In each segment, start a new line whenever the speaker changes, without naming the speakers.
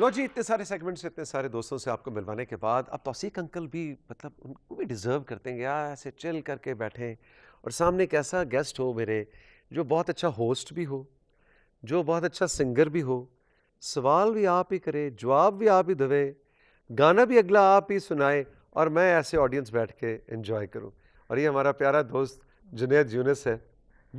लो जी इतने सारे सेगमेंट्स इतने सारे दोस्तों से आपको मिलवाने के बाद अब तोसीक अंकल भी मतलब उनको भी डिज़र्व करते हैं यार ऐसे चिल करके बैठें और सामने एक ऐसा गेस्ट हो मेरे जो बहुत अच्छा होस्ट भी हो जो बहुत अच्छा सिंगर भी हो सवाल भी आप ही करे जवाब भी आप ही दवे गाना भी अगला आप ही सुनाए और मैं ऐसे ऑडियंस बैठ के इन्जॉय करूँ और ये हमारा प्यारा दोस्त जुनेद यूनस है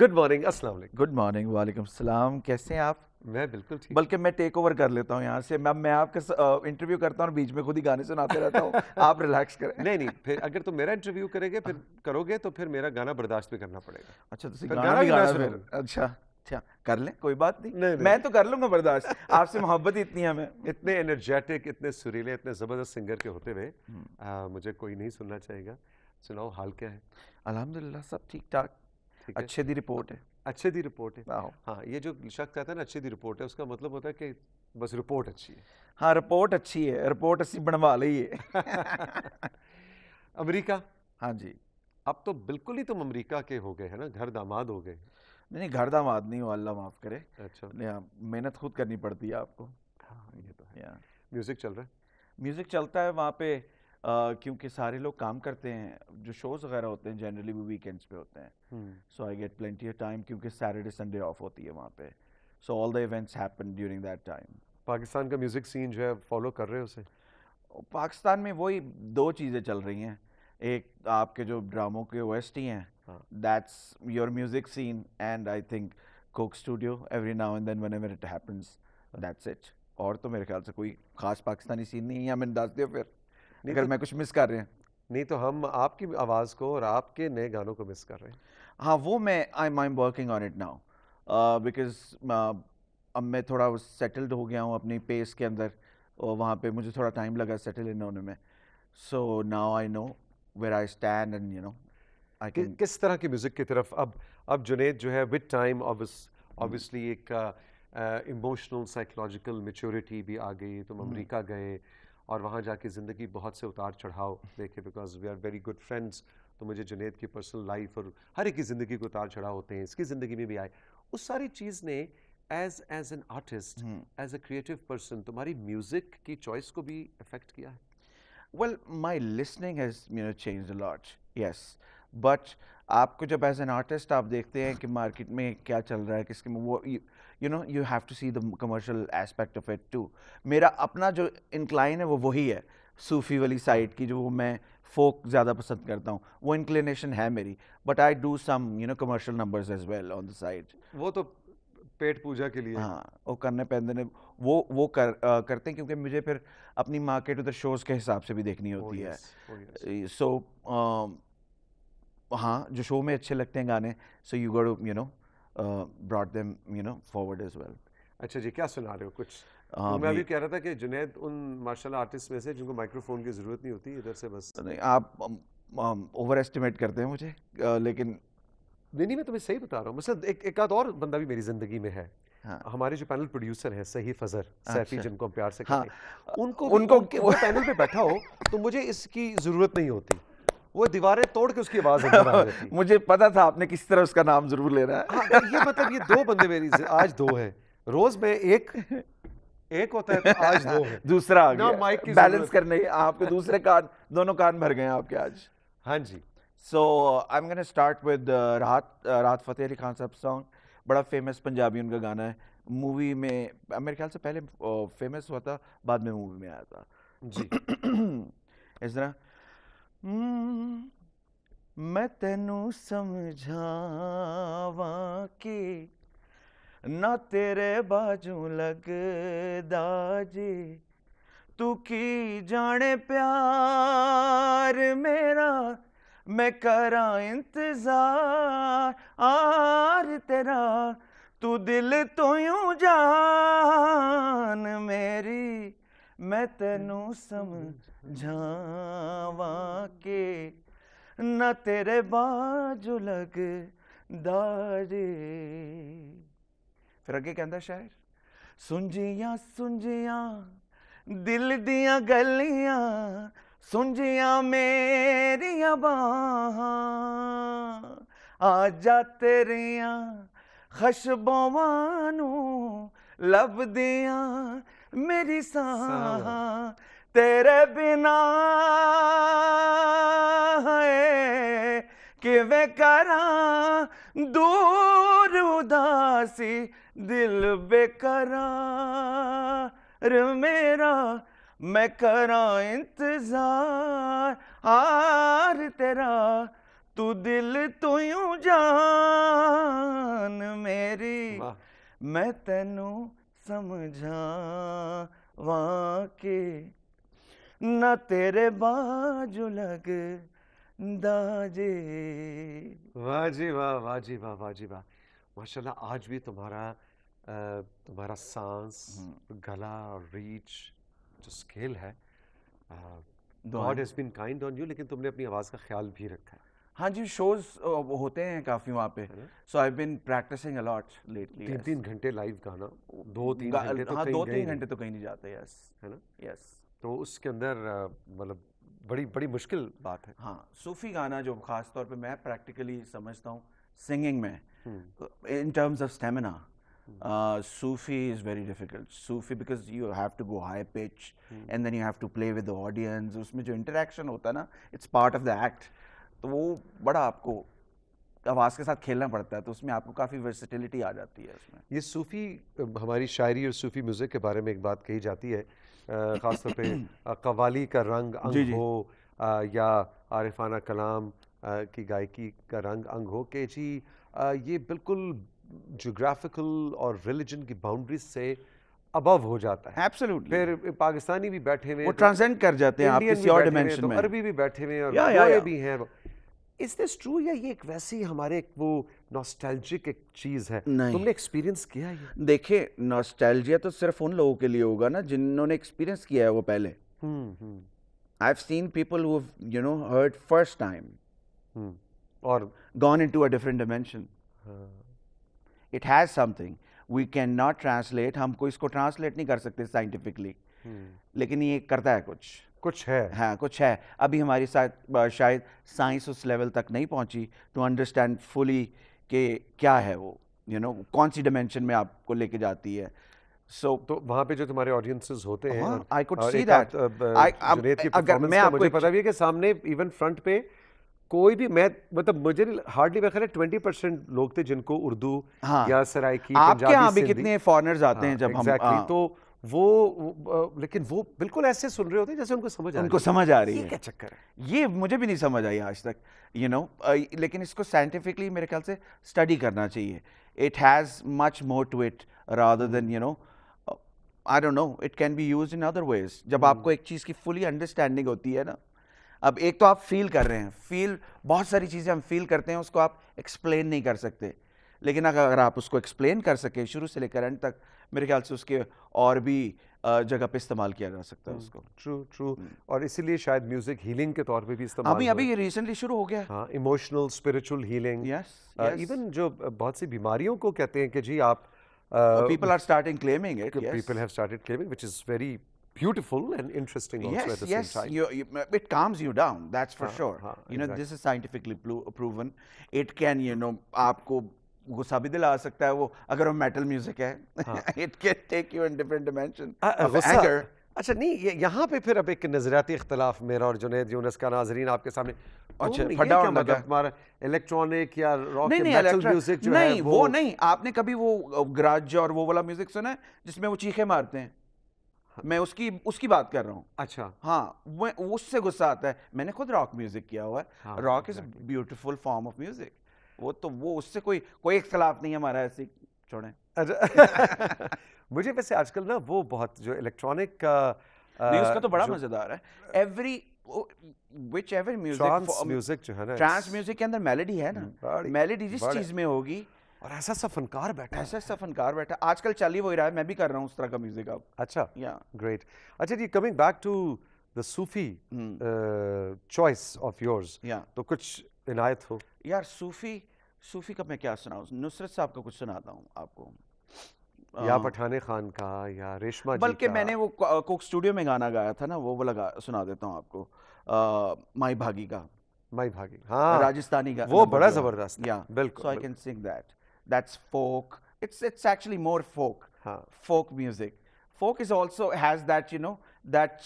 गुड मॉर्निंग असल गुड मॉर्निंग वालेकुम सलाम कैसे हैं आप मैं
बिल्कुल ठीक बल्कि मैं टेक ओवर कर लेता हूँ यहाँ से मैं मैं आपके इंटरव्यू करता हूँ बीच में खुद ही गाने सुनाते रहता हूँ आप रिलैक्स करें
नहीं नहीं फिर अगर तुम तो मेरा इंटरव्यू करेंगे फिर करोगे तो फिर मेरा गाना बर्दाश्त भी करना पड़ेगा अच्छा तो गाना, गाना भी गाना फिर
अच्छा अच्छा कर लें कोई बात नहीं, नहीं, नहीं। मैं तो
कर लूंगा बर्दाश्त आपसे मोहब्बत ही इतनी है हमें इतने एनर्जेटिक इतने सुरीले इतने ज़बरदस्त सिंगर के होते हुए हम्म। मुझे कोई नहीं सुनना चाहेगा सुनाओ हाल क्या है अलहमदिल्ला सब ठीक ठाक अच्छे दी रिपोर्ट है अच्छे दी रिपोर्ट है हाँ ये जो शख्स कहता है ना अच्छी दी रिपोर्ट है उसका मतलब होता है कि बस रिपोर्ट अच्छी है
हाँ रिपोर्ट अच्छी
है रिपोर्ट अच्छी बनवा ली है अमरीका हाँ जी अब तो बिल्कुल ही तुम अमरीका के हो गए है ना घर दामाद हो गए नहीं घर दामाद नहीं हो अल्लाह
माफ़ करे अच्छा मेहनत खुद करनी पड़ती है आपको हाँ ये तो है म्यूज़िक चल रहा है म्यूज़िक चलता है वहाँ पे क्योंकि सारे लोग काम करते हैं जो शोज़ वगैरह होते हैं जनरली वो वीकेंड्स पे होते हैं so I get plenty of time क्योंकि सैटरडे संडे ऑफ होती है वहाँ पे so all the events happen during that time Pakistan का म्यूज़िक सीन जो है फॉलो कर रहे हो उसे पाकिस्तान में वही दो चीज़ें चल रही हैं एक आपके जो ड्रामों के ओ हैं that's your music scene and I think Coke studio every now and then whenever it happens that's it और तो मेरे ख्याल से कोई खास पाकिस्तानी सीन नहीं है या मैंने दस दिया फिर अगर तो मैं कुछ मिस कर रहे हैं नहीं तो हम आपकी आवाज़ को और आपके नए गानों को मिस कर रहे हैं हाँ वो मैं I am working on it now because अब मैं थोड़ा सेटल्ड हो गया हूँ अपनी पेस के अंदर और वहाँ पे मुझे थोड़ा टाइम लगा सेटल इन होने में so now I know where I stand and you know
I can किस तरह की म्यूज़िक की तरफ अब अब जुनेद जो है विद टाइम ऑब्वियसली एक इमोशनल साइकोलॉजिकल मेच्योरिटी भी आ गई तुम हम्म। अमरीका गए और वहाँ जाके ज़िंदगी बहुत से उतार चढ़ाव देखे because we are very good friends तो मुझे जुनेद की पर्सनल लाइफ और हर एक की ज़िंदगी को उतार चढ़ाव होते हैं इसकी ज़िंदगी में भी आए उस सारी चीज़ ने as as an artist as a creative person तुम्हारी म्यूज़िक की चॉइस को भी इफेक्ट किया है
well my listening has you know change lot yes but आपको जब एज एन आर्टिस्ट आप देखते हैं कि मार्केट में क्या चल रहा है किसके वो you know you have to see the commercial aspect of it too मेरा अपना जो इंक्लाइन है वो वही है सूफी वाली साइड की जो मैं फोक ज़्यादा पसंद करता हूँ वो इंक्लिनेशन है मेरी but I do some you know commercial numbers as well on the side
वो तो पेट पूजा के लिए हाँ
वो करने पैदे ने वो वो कर आ, करते हैं क्योंकि मुझे फिर अपनी मार्केट उधर शोज़ के हिसाब से भी देखनी oh, होती oh yes, है सो oh yes. so, uh, हाँ जो शो में अच्छे लगते हैं गाने so you go you know broad them you know forward as well
अच्छा जी क्या सुना रहे हो कुछ तो मैं अभी कह रहा था कि जुनेद उन मार्शल आर्टिस्ट में से जिनको माइक्रोफोन की ज़रूरत नहीं होती इधर से बस
नहीं आप ओवर एस्टिमेट
करते हैं मुझे आ, लेकिन नहीं नहीं मैं तुम्हें सही बता रहा हूँ मतलब एक एक आध और बंदा भी मेरी ज़िंदगी में है हाँ। हमारे जो पैनल प्रोड्यूसर है सही फजर सैफी अच्छा। जिनको हम प्यार से हाँ। उनको उनको, उनको पैनल पे बैठा हो तो मुझे इसकी ज़रूरत नहीं होती वो दीवारें तोड़ के उसकी आवाज मुझे पता था आपने किसी तरह उसका नाम जरूर ले रहा है हाँ, ये मतलब ये दो बंदे मेरी आज दो है रोज में एक एक होता है तो आज दो है दूसरा आ गया माइक की बैलेंस करने आपके दूसरे
कान दोनों कान भर गए आपके आज हाँ जी so I am gonna start with Rahat uh, राहत फतेह अली खान साहब सॉन्ग बड़ा फेमस पंजाबी उनका गाना है मूवी में मेरे ख्याल से पहले फेमस uh, हुआ था बाद में मूवी में आया था जी इस तरह हम्म, मैं तेनू समझावा के ना तेरे बाजू लगदा जी तू की जाने प्यार मेरा मैं करा इंतजार आर तेरा तू दिल तो यूं जान मेरी ਮੈਂ ਤੈਨੂੰ ਸਮਝਾਵਾ ਕਿ ਨਾ ਤੇਰੇ ਬਾਜੂ ਲਗ ਦਾਰੇ ਫਿਰ ਅੱਗੇ ਕਹਿੰਦਾ ਸ਼ਾਇਰ ਸੁੰਝੀਆਂ ਸੁੰਝੀਆਂ ਦਿਲ ਦੀਆਂ ਗਲੀਆਂ ਸੁੰਝੀਆਂ ਮੇਰੀਆਂ ਬਾਹਾਂ ਆ ਜਾ ਤੇਰੀਆਂ ਖਸ਼ਬੋਵਾਂ ਨੂੰ ਲਬਦਿਆਂ ਮੇਰੀ ਸਾਹ ਤੇਰੇ ਬਿਨਾ ਹੈ ਕਿਵੇਂ ਕਰਾਂ ਦੂਰ ਉਦਾਸੀ ਦਿਲ ਬੇਕਰਾਰ ਮੇਰਾ ਮੈਂ ਕਰਾਂ ਇੰਤਜ਼ਾਰ ਹਾਰ ਤੇਰਾ ਤੂੰ ਦਿਲ ਤੋਂ ਯੂੰ ਜਾਨ ਮੇਰੀ ਮੈਂ ਤੈਨੂੰ समझावा के न तेरे बाजू लग दाजे
वाजी वाह वाजी वाह वाजी वाह माशाल्लाह आज भी तुम्हारा तुम्हारा सांस हम्म। गला और रीच जो स्केल है God has been kind on you लेकिन तुमने अपनी आवाज़ का ख्याल भी रखा है
हाँ जी शोज होते हैं काफी वहाँ पे so I been practising a lot lately तीन तीन
घंटे लाइव गाना दो तीन घंटे तो हाँ दो तीन घंटे
तो कहीं नहीं जाते यस है ना यस
तो उसके अंदर मतलब बड़ी बड़ी मुश्किल बात है हाँ
सूफी गाना जो खास तौर पे मैं प्रैक्टिकली समझता हूँ सिंगिंग में in terms of stamina Sufi is very difficult Sufi because you have to go high pitch and then you have to play with the audience उसमें जो इंटरेक्शन होता है ना, it's part of the act तो वो
बड़ा आपको आवाज़ के साथ खेलना पड़ता है तो उसमें आपको काफ़ी वर्सिटिलिटी आ जाती है उसमें ये सूफ़ी हमारी शायरी और सूफ़ी म्यूज़िक के बारे में एक बात कही जाती है ख़ासतौर पर कवाली का रंग अंग जी जी। हो आ, या आरिफाना कलाम आ, की गायकी का रंग अंग हो के जी आ, ये बिल्कुल जोग्राफिकल और रिलीजन की बाउंड्रीज से अबव हो जाता है एब्सोल्युटली फिर पाकिस्तानी भी बैठे हुए वो ट्रांसेंड कर जाते हैं आप किसी और तो में अरबी भी बैठे हुए और भी हैं इज दिस ट्रू या ये एक वैसे ही हमारे एक वो नॉस्टैल्जिक एक चीज़ है नहीं तुमने एक्सपीरियंस
किया है देखिए नॉस्टैल्जिया तो सिर्फ उन लोगों के लिए होगा ना जिन्होंने एक्सपीरियंस किया है वो पहले
I
have seen people who you know heard first time और gone into a different dimension it has something we can not translate हमको इसको ट्रांसलेट नहीं कर सकते साइंटिफिकली हम्म। लेकिन ये करता है कुछ कुछ है हाँ कुछ है अभी हमारी साथ शायद साइंस उस लेवल तक नहीं पहुंची टू अंडरस्टैंड फुली के क्या है वो यू you नो know, कौन सी डिमेंशन में
आपको लेके जाती है सो so, तो वहाँ पे जो तुम्हारे ऑडियंसेस होते हैं आई कुड सी दैट अगर मैं आपको मुझे पता भी है कि सामने इवन फ्रंट पे कोई भी मैं मतलब मुझे हार्डली मैं ट्वेंटी परसेंट लोग थे जिनको उर्दू हाँ, या सराय की आपके यहाँ भी कितने फॉरनर्स आते हाँ, हैं जब exactly, हम हाँ। तो वो लेकिन वो बिल्कुल ऐसे सुन रहे होते हैं जैसे उनको समझ आ उनको समझ आ रही है क्या चक्कर
है ये मुझे भी नहीं समझ आई आज तक यू you नो know, लेकिन इसको साइंटिफिकली मेरे ख्याल से स्टडी करना चाहिए it has much more to it rather than you know I don't know it can be use in other ways जब हम्म। आपको एक चीज़ की फुली अंडरस्टैंडिंग होती है ना अब एक तो आप फील कर रहे हैं फील बहुत सारी चीज़ें हम फील करते हैं उसको आप एक्सप्लेन नहीं कर सकते लेकिन अगर आप उसको एक्सप्लेन कर सकें शुरू से लेकर एंड तक मेरे ख्याल से उसके और भी जगह पे इस्तेमाल किया जा सकता है हम्म। उसको
ट्रू ट्रू हम्म। और इसीलिए शायद म्यूजिक हीलिंग के तौर पे भी हाँ इस्तेमाल अभी
अभी ये रिसेंटली शुरू हो गया हाँ
emotional spiritual healing yes even जो बहुत सी बीमारियों को कहते हैं कि जी आप people are starting claiming it people have started claiming which is very beautiful and interesting also yes, at the yes. same time.
You, you, it calms you down that's for uh, sure uh, you exactly. know this is scientifically proven गुस्सा भी दिला सकता है वो अगर वो metal
music है
it can take you in different dimension
अच्छा नहीं ये यहाँ पे फिर अब एक नजरियाती इख्तलाफ मेरा और जुनेद यूनस का नाजरीन आपके सामने अच्छा फटा इलेक्ट्रॉनिक या रॉक नहीं, नहीं, म्यूजिक जो नहीं, है वो, वो
नहीं आपने कभी वो ग्राज और वो वाला म्यूजिक सुना है जिसमें वो चीखे मारते हैं हाँ। मैं उसकी उसकी बात कर रहा हूँ अच्छा हाँ मैं उससे गुस्सा आता है मैंने खुद रॉक म्यूजिक किया हुआ है rock is beautiful form of music वो तो वो उससे कोई कोई इख्तलाफ नहीं है हमारा ऐसे छोड़ें अच्छा।
मुझे वैसे आजकल ना वो बहुत जो इलेक्ट्रॉनिक का नहीं उसका तो बड़ा मजेदार
है एवरी
विच एवर म्यूजिक जो है ना ट्रांस
म्यूजिक के अंदर मेलेडी है ना मेलेडी हम्म, जिस चीज में होगी और ऐसा सा फनकार बैठा ऐसा सा फनकार बैठा आजकल चल ही वही रहा है मैं भी कर रहा हूँ उस तरह का म्यूजिक अब
अच्छा या ग्रेट अच्छा जी coming back to the Sufi choice of yours या तो कुछ इनायत हो
यार सूफी सूफ़ी का मैं क्या सुनाऊँ नुसरत साहब का कुछ सुनाता
हूँ आपको या पठाने खान का या
रेशमा बल्कि मैंने वो कोक स्टूडियो में गाना गाया था ना वो वो लगा सुना देता हूँ आपको माई भागी का माई भागी हाँ राजस्थानी का वो बड़ा ज़बरदस्त या बिल्कुल so I can sing that that's folk it's it's actually more folk folk music folk is also has that you know that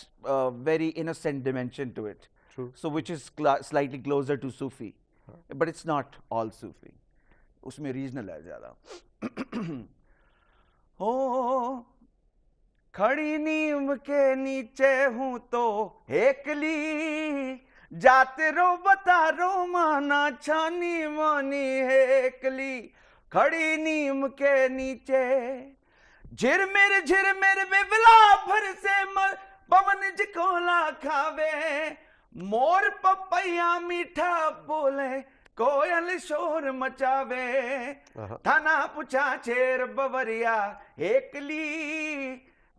very innocent dimension to it so which is slightly closer to Sufi but it's not all Sufi उसमें regional है ज़्यादा हो खड़ी नीम के नीचे हूं तो हेकली जाते रो बता रो माना छानी मानी हेकली खड़ी नीम के नीचे झिर मेरे झिर मेरे में बिला भर से मर पवन जिकोला खावे मोर पपैया मीठा बोले कोयल शोर मचावे थाना पूछा चेर बवरिया एकली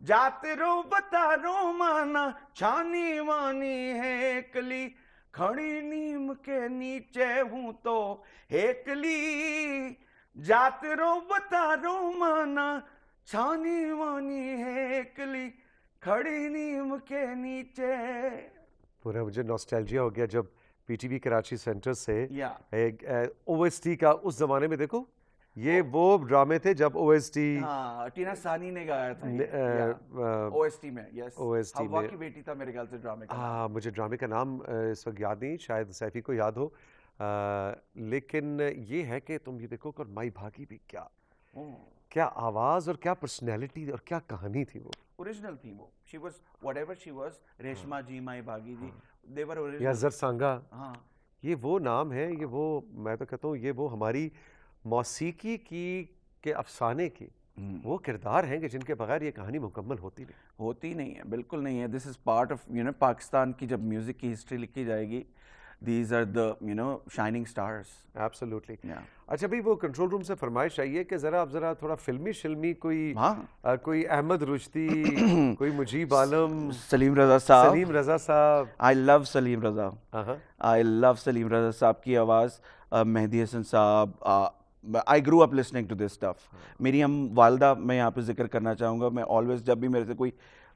जात रो बता रो माना छानी वानी है एकली खड़ी नीम के नीचे हूं तो एकली जात रो बता रो माना छानी वानी है एकली खड़ी नीम के नीचे
पूरा मुझे नॉस्टैल्जिया हो गया जब पीटीबी कराची सेंटर से ओएसटी yeah. का उस जमाने में देखो ये वो ड्रामे थे जब ओएसटी
हाँ, टीना सानी ने गाया था ओएसटी में यस ओएसटी में की बेटी था मेरे ख्याल से ड्रामे
का हाँ मुझे ड्रामे का नाम इस वक्त याद नहीं शायद सैफी को याद हो आ, लेकिन ये है कि तुम ये देखो कर माई भागी भी क्या क्या आवाज और क्या पर्सनैलिटी और क्या कहानी थी वो
ओरिजिनल थी वो she was whatever she was Reshma ji माई बागी जी देवर ओरिजिनल या हाँ
ये वो नाम है ये वो मैं तो कहता हूँ ये वो हमारी मौसीकी की के अफसाने की हम्म। वो किरदार हैं कि जिनके बगैर ये कहानी मुकम्मल होती नहीं होती नहीं है बिल्कुल नहीं है this is part
of you know Pakistan की जब म्यूज़िक की हिस्ट्री लिखी जाएगी these are the you know shining stars absolutely yeah
अच्छा भाई वो कंट्रोल रूम से फरमाइश आई है कि जरा आप जरा थोड़ा फिल्मी शिल्मी कोई हाँ? आ, कोई अहमद रुश्ती कोई मुजीब आलम सलीम रजा साहब सलीम रजा साहब
I love Salim Raza I uh-huh. Love Salim Raza साहब की आवाज़ मेहदी हसन साहब I grew up listening to this stuff मेरी हम वालदा मैं यहाँ पे जिक्र करना चाहूँगा मैं ऑलवेज जब भी मेरे से कोई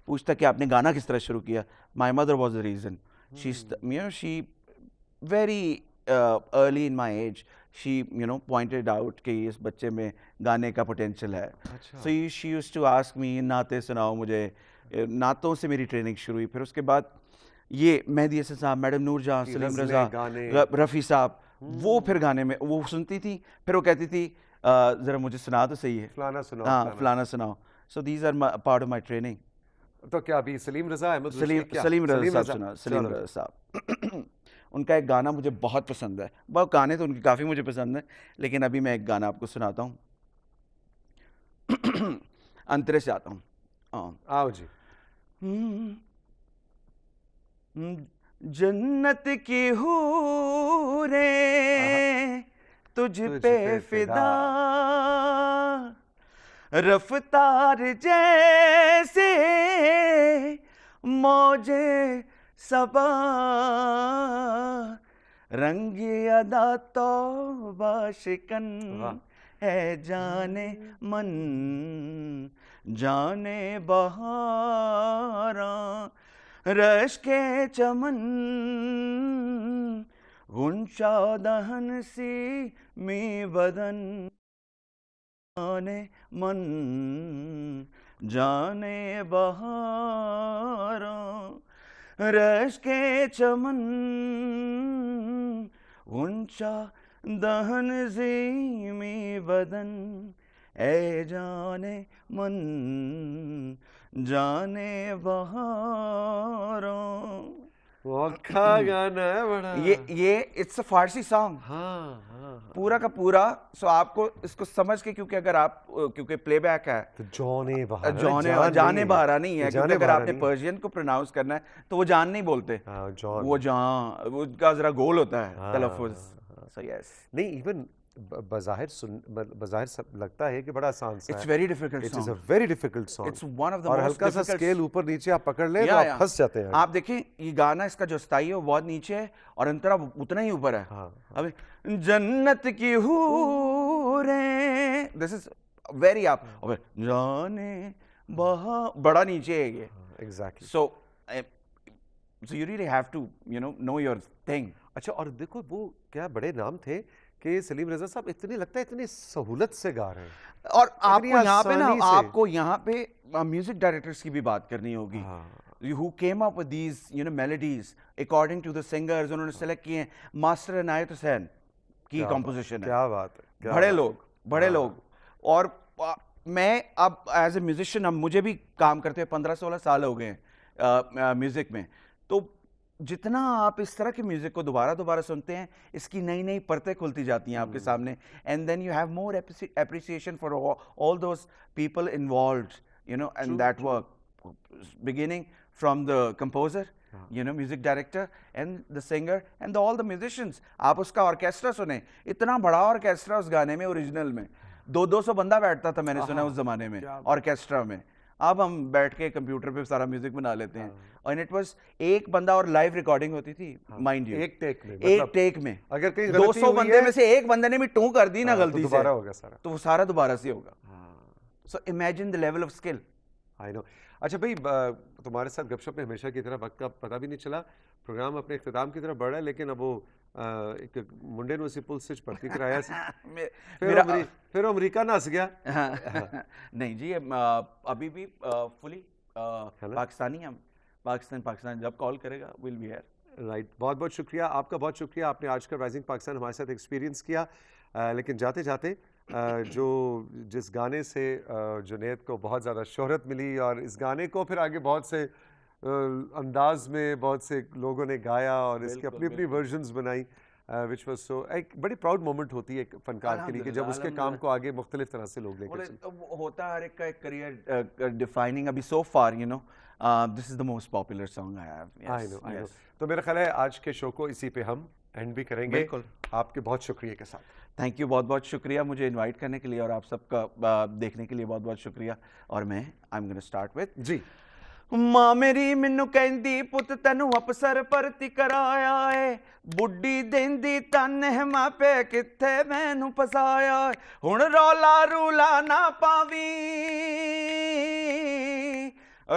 पूछता कि आपने गाना किस तरह शुरू किया my mother was the reason she she very uh, early in my age, she you know pointed out कि इस बच्चे में गाने का potential है अच्छा। so she used to ask me नाते सुनाओ मुझे नातों से मेरी ट्रेनिंग शुरू हुई फिर उसके बाद ये मेहदी हसन साहब मैडम नूर जहाँ सलीम रजा रफ़ी साहब वो हम्म। फिर गाने में वो सुनती थी फिर वो कहती थी ज़रा मुझे सुना तो सही है फलाना सुनाओ हाँ फलाना सुनाओ so these are part of my training
तो क्या अभी सलीम रजा अहमद सलीम सलीम रजा साहब सुना सलीम रजा
साहब उनका एक गाना मुझे बहुत पसंद है बहुत गाने तो उनके काफ़ी मुझे पसंद हैं लेकिन अभी मैं एक गाना आपको सुनाता हूँ अंतरे से आता हूँ हाँ। आओ जी हम्म। हम्म। जन्नत की हो रे तुझ पे फिदा रफ्तार जैसे मौजे सबा रंग अदा तो बाशिकन है जाने मन जाने बहारा रश के चमन गुंशा दहन सी मी बदन जाने मन जाने बहारा रश के चमन ऊंचा दहन जीमी बदन ए जाने मन जाने बहारों गाना
है बड़ा ये
ये इट्स अ फारसी सॉन्ग हाँ हाँ। पूरा का पूरा सो आपको इसको समझ के क्योंकि अगर आप क्योंकि प्लेबैक
है तो जौने बहारा जौने जाने, जाने बहारा नहीं है क्योंकि अगर आपने पर्शियन
को प्रोनाउंस करना है
तो वो जान नहीं बोलते हाँ, वो
जहाँ वो जरा गोल
होता है तलफुज सो यस नहीं इवन बाहिर बाहिर सब लगता है कि बड़ा आसान सा it's very difficult it is a very difficult song it's one of the most हल्का सा स्केल ऊपर नीचे आप पकड़ लें तो आप फंस जाते हैं
आप देखें ये गाना इसका जो स्थाई है वो बहुत नीचे है और अंतरा उतना ही ऊपर है हाँ, हाँ. अब जन्नत की हूरें दिस इज वेरी अप अब जाने बहुत बड़ा नीचे है ये exactly so
so you really have to you know know your thing अच्छा और देखो वो क्या बड़े नाम थे कि सलीम रजा साहब इतनी लगता है इतनी सहूलत से गा रहे हैं
और आपको यहाँ पे ना आपको यहाँ पे म्यूजिक डायरेक्टर्स की भी बात करनी होगी who came up these you know melodies according to the singers उन्होंने सेलेक्ट किए हैं मास्टर अनायत हुसैन की कॉम्पोजिशन क्या बात है क्या बड़े लोग बड़े हाँ। लोग और मैं अब एज ए म्यूजिशियन अब मुझे भी काम करते हुए पंद्रह सोलह साल हो गए म्यूज़िक में तो जितना आप इस तरह के म्यूज़िक को दोबारा दोबारा सुनते हैं इसकी नई नई परतें खुलती जाती हैं आपके हम्म। सामने and then you have more appreciation for all those people involve you know and that work beginning from the composer you know music director and the singer and all the musicians आप उसका orchestra सुने इतना बड़ा orchestra उस गाने में original में दो दो सौ बंदा बैठता था मैंने हाँ, सुना हाँ। उस जमाने में ऑर्केस्ट्रा में अब हम बैठ के कंप्यूटर पे सारा म्यूजिक बना लेते हैं हाँ। और इट वाज एक बंदा और लाइव रिकॉर्डिंग होती थी माइंड हाँ। यू एक टेक
में मतलब एक टेक में
अगर कहीं दो सौ बंदे में से एक बंदे ने भी टू कर दी ना हाँ, तो गलती तो दोबारा होगा
सारा तो वो सारा दोबारा से होगा so imagine the level of skill I know अच्छा भाई तुम्हारे साथ गपशप में हमेशा की तरह वक्त का पता भी नहीं चला प्रोग्राम अपने इख्ताम की तरफ बढ़ रहा है लेकिन अब वो ਇੱਕ ਮੁੰਡੇ ਨੂੰ ਅਸੀਂ ਪੁਲਿਸ ਵਿੱਚ ਭਰਤੀ ਕਰਾਇਆ ਸੀ ਫਿਰ ਫਿਰ ਅਮਰੀਕਾ ਨਸ ਗਿਆ
ਨਹੀਂ ਜੀ ਅਭੀ ਵੀ ਫੁਲੀ पाकिस्तानी हम पाकिस्तान पाकिस्तान
जब कॉल करेगा विल बी हेयर राइट बहुत बहुत शुक्रिया आपका बहुत शुक्रिया आपने आज का राइजिंग पाकिस्तान हमारे साथ एक्सपीरियंस किया आ, लेकिन जाते जाते आ, जो जिस गाने से जुनेद को बहुत ज़्यादा शोहरत मिली और इस गाने को फिर आगे बहुत से अंदाज में बहुत से लोगों ने गाया और इसके अपनी अपनी वर्जन बनाई विच वॉज सो एक बड़ी प्राउड मोमेंट होती है एक फनकार के लिए कि जब उसके काम को आगे मुख्तलिफ तरह से लोग लेकर
होता है हर एक का एक करियर डिफाइनिंग अभी so far you know this is the most popular song I
have I know I know
तो मेरा ख्याल है आज के शो को इसी पे हम एंड भी करेंगे बिल्कुल आपके बहुत शुक्रिया के साथ थैंक यू बहुत बहुत शुक्रिया मुझे इनवाइट करने के लिए और आप सबका देखने के लिए बहुत बहुत शुक्रिया और मैं I am gonna start with जी ਮਾਂ ਮੇਰੀ ਮੈਨੂੰ ਕਹਿੰਦੀ ਪੁੱਤ ਤੈਨੂੰ ਅਫਸਰ ਭਰਤੀ ਕਰਾਇਆ ਏ ਬੁੱਢੀ ਦੇਂਦੀ ਤਨ ਹੈ ਮਾਪੇ ਕਿੱਥੇ ਮੈਨੂੰ ਫਸਾਇਆ ਹੁਣ ਰੌਲਾ ਰੂਲਾ ਨਾ ਪਾਵੀ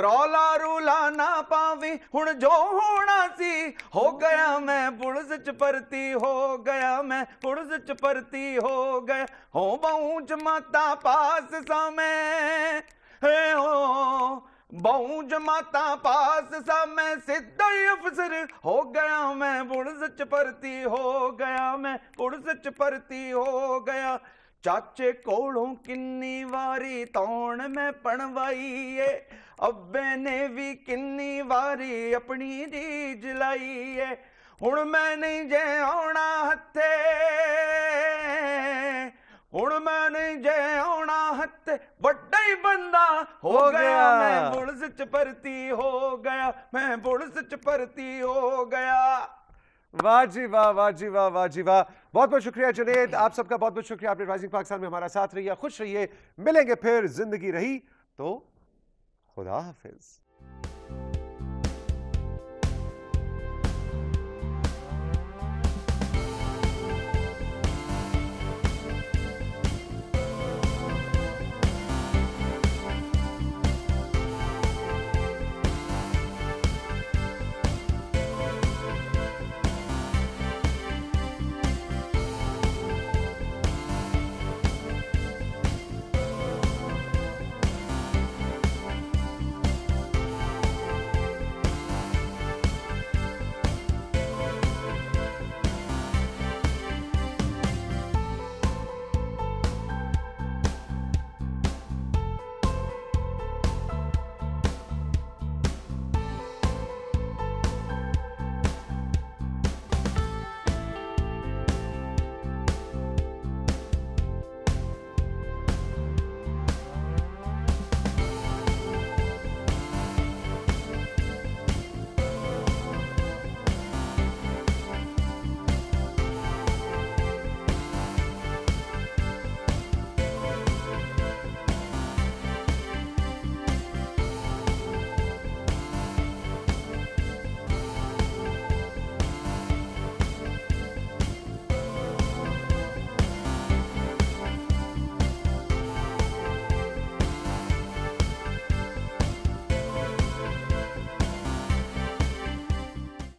ਰੌਲਾ ਰੂਲਾ ਨਾ ਪਾਵੀ ਹੁਣ ਜੋ ਹੋਣਾ ਸੀ ਹੋ ਗਿਆ ਮੈਂ ਪੁਲਿਸ ਚ ਪਰਤੀ ਹੋ ਗਿਆ ਮੈਂ ਪੁਲਿਸ ਚ ਪਰਤੀ ਹੋ ਗਿਆ ਹੋ ਬਹੁ ਜਮਾਤਾ ਪਾਸ ਸਮੇ ਹੇ ਹੋ ਬਹੁ ਜਮਾਤਾਂ ਪਾਸ ਸਭ ਮੈਂ ਸਿੱਧਾ ਹੀ ਅਫਸਰ ਹੋ ਗਿਆ ਮੈਂ ਬੁੜ ਚ ਪਰਤੀ ਹੋ ਗਿਆ ਮੈਂ ਬੁੜ ਚ ਪਰਤੀ ਹੋ ਗਿਆ ਚਾਚੇ ਕੋਲੋਂ ਕਿੰਨੀ ਵਾਰੀ ਤੌਣ ਮੈਂ ਪਣਵਾਈ ਏ ਅੱਬੇ ਨੇ ਵੀ ਕਿੰਨੀ ਵਾਰੀ ਆਪਣੀ ਦੀ ਜਲਾਈ ਏ ਹੁਣ ਮੈਂ ਨਹੀਂ ਜੇ ਆਉਣਾ ਹੱਥੇ ਹੁਣ ਮੈਂ ਨਹੀਂ ਜੇ ਆਉਣਾ महत बड़ा ही बंदा हो, हो गया, मैं मैं सच परती हो गया मैं
सच परती हो गया वाजी वाह वाजी वाह वाजी वाह बहुत बहुत शुक्रिया जुनेद आप सबका बहुत बहुत शुक्रिया आपने राइजिंग पाकिस्तान में हमारा साथ रहिए खुश रहिए मिलेंगे फिर जिंदगी रही तो खुदा हाफिज़